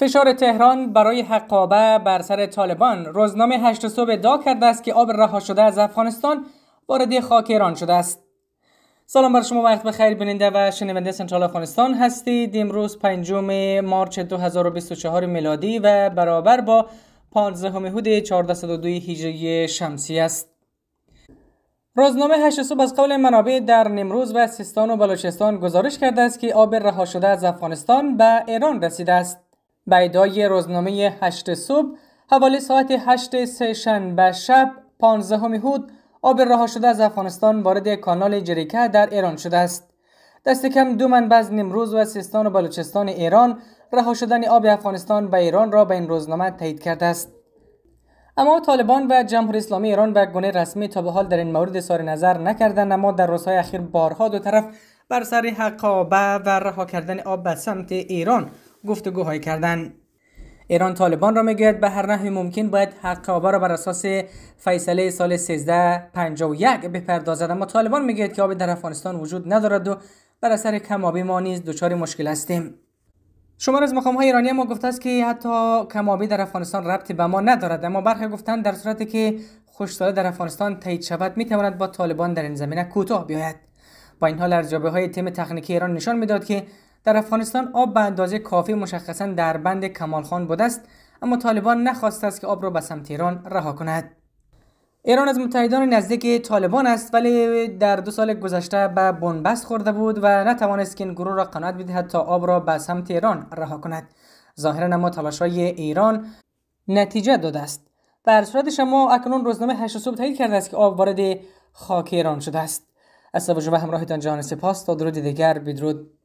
فشار تهران برای حقابه بر سر طالبان روزنامه هشت صبح ادعا کرده است که آب رها شده از افغانستان وارد خاک ایران شده است سلام بر شما وقت بخیر بیننده و شنونده سنترال افغانستان هستید امروز پنجم مارچ 2024 میلادی و برابر با 15 هود 1402 هجری شمسی است روزنامه هشت صبح از قول منابع در نمروز و سیستان و بلوچستان گزارش کرده است که آب رها شده از افغانستان به ایران رسیده است بایدای روزنامه هشت صبح حوالی ساعت هشت سه به شب همی هود آب رها شده از افغانستان وارد کانال جریکه در ایران شده است دست کم دو منبع از نیمروز و سیستان و بلوچستان ایران رها شدن آب افغانستان به ایران را به این روزنامه تایید کرده است اما طالبان و جمهوری اسلامی ایران به گونه رسمی تا به حال در این مورد سار نظر نکردند اما در روزهای اخیر بارها دو طرف بر سر حقابه و رها کردن آب به سمت ایران گفتگوهای کردن ایران طالبان را میگوید به هر نحو ممکن باید حق آبا را بر اساس فیصله سال 1351 بپردازد اما طالبان میگوید که آب در افغانستان وجود ندارد و بر اثر کم آبی ما نیز دچار مشکل هستیم شمار از مقام های ایرانی ما گفته است که حتی کمابی در افغانستان ربطی به ما ندارد اما برخی گفتند در صورتی که خوشتاله در افغانستان تایید شود می با طالبان در این زمینه کوتاه بیاید با این حال ارزیابی های تیم تکنیکی ایران نشان میداد که در افغانستان آب به اندازه کافی مشخصا در بند کمالخان بوده است اما طالبان نخواست است که آب را به سمت ایران رها کند ایران از متحدان نزدیک طالبان است ولی در دو سال گذشته به بنبست خورده بود و نتوانست که این گروه را قناعت بدهد تا آب را به سمت ایران رها کند ظاهرا اما تلاشهای ایران نتیجه داده است بر صورت شما اکنون روزنامه هشت صبح تایید کرده است که آب وارد خاک ایران شده است از همراهتان جان سپاس تا درود دیگر بدرود